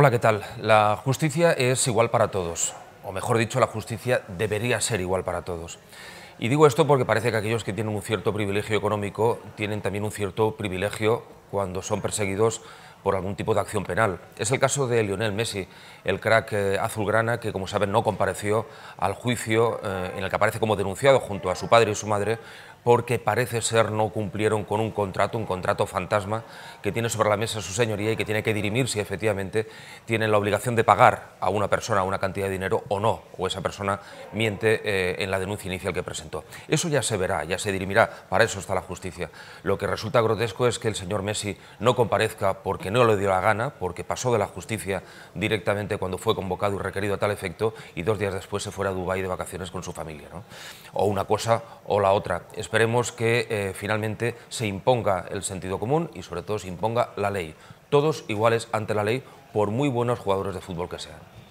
Hola, ¿qué tal? La justicia es igual para todos, o mejor dicho, la justicia debería ser igual para todos. Y digo esto porque parece que aquellos que tienen un cierto privilegio económico tienen también un cierto privilegio cuando son perseguidos por algún tipo de acción penal. Es el caso de Lionel Messi, el crack eh, azulgrana que, como saben, no compareció al juicio eh, en el que aparece como denunciado junto a su padre y su madre porque parece ser no cumplieron con un contrato, un contrato fantasma que tiene sobre la mesa su señoría y que tiene que dirimir si efectivamente tienen la obligación de pagar a una persona una cantidad de dinero o no, o esa persona miente eh, en la denuncia inicial que presentó. Eso ya se verá, ya se dirimirá, para eso está la justicia. Lo que resulta grotesco es que el señor Messi no comparezca porque no le dio la gana, porque pasó de la justicia directamente cuando fue convocado y requerido a tal efecto y dos días después se fuera a Dubái de vacaciones con su familia. O una cosa o la otra. Esperemos que eh, finalmente se imponga el sentido común y sobre todo se imponga la ley. Todos iguales ante la ley por muy buenos jugadores de fútbol que sean.